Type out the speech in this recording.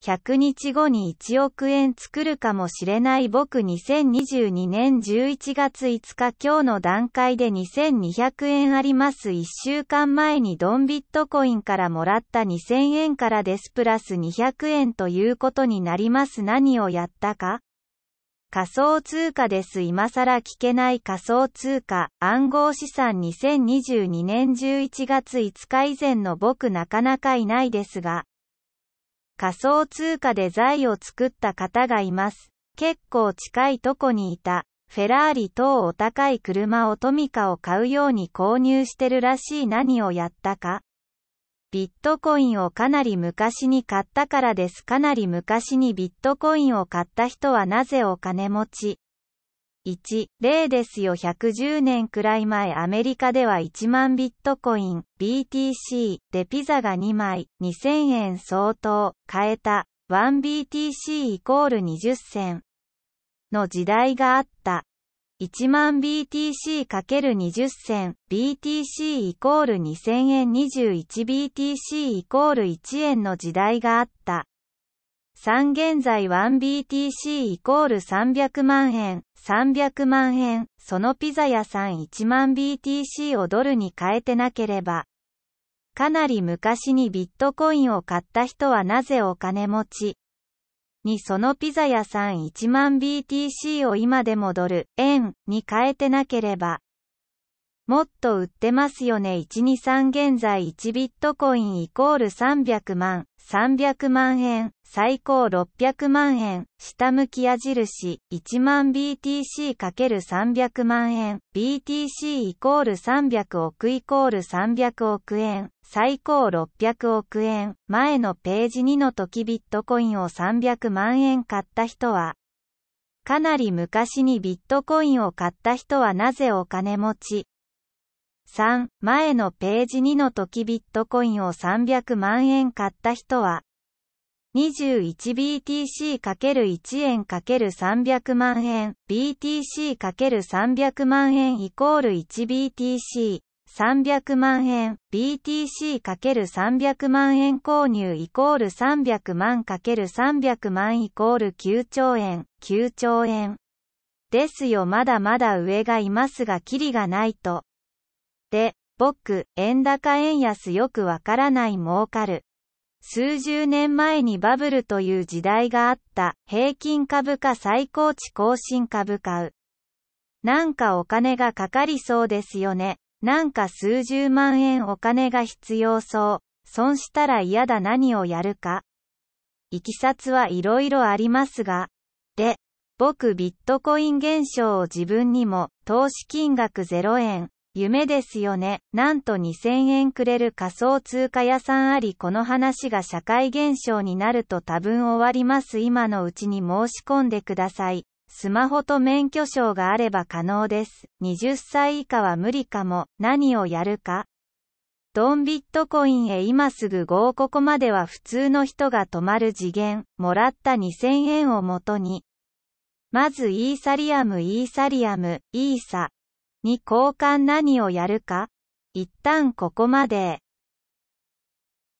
100日後に1億円作るかもしれない僕2022年11月5日今日の段階で2200円あります1週間前にドンビットコインからもらった2000円からですプラス200円ということになります何をやったか仮想通貨です今更聞けない仮想通貨暗号資産2022年11月5日以前の僕なかなかいないですが仮想通貨で財を作った方がいます。結構近いとこにいた。フェラーリ等お高い車をトミカを買うように購入してるらしい何をやったか。ビットコインをかなり昔に買ったからです。かなり昔にビットコインを買った人はなぜお金持ち1、例ですよ110年くらい前アメリカでは1万ビットコイン、BTC でピザが2枚、2000円相当、買えた、1BTC イコール20銭の時代があった。1万 BTC×20 銭、BTC イコール2000円 21BTC イコール1円の時代があった。3現在 1BTC イコール300万円、300万円、そのピザ屋さん1万 BTC をドルに変えてなければ、かなり昔にビットコインを買った人はなぜお金持ちにそのピザ屋さん1万 BTC を今でもドル、円に変えてなければ、もっと売ってますよね123現在1ビットコインイコール300万、300万円、最高600万円、下向き矢印、1万 BTC×300 万円、BTC イコール300億イコール300億円、最高600億円、前のページ2の時ビットコインを300万円買った人は、かなり昔にビットコインを買った人はなぜお金持ち3、前のページ2の時ビットコインを300万円買った人は、21BTC×1 円 ×300 万円、BTC×300 万円イコール 1BTC、300万円、BTC×300 万円購入イコール300万 ×300 万イコール9兆円、9兆円。ですよまだまだ上がいますがキリがないと。で、僕、円高円安よくわからない儲かる。数十年前にバブルという時代があった、平均株価最高値更新株買う。なんかお金がかかりそうですよね。なんか数十万円お金が必要そう。損したら嫌だ何をやるか。いきさつはいろいろありますが。で、僕ビットコイン現象を自分にも、投資金額0円、夢ですよね。なんと2000円くれる仮想通貨屋さんありこの話が社会現象になると多分終わります今のうちに申し込んでください。スマホと免許証があれば可能です。20歳以下は無理かも。何をやるか。ドンビットコインへ今すぐ5ここまでは普通の人が泊まる次元。もらった2000円をもとに。まずイーサリアムイーサリアム、イーサ。に交換何をやるか一旦ここまで。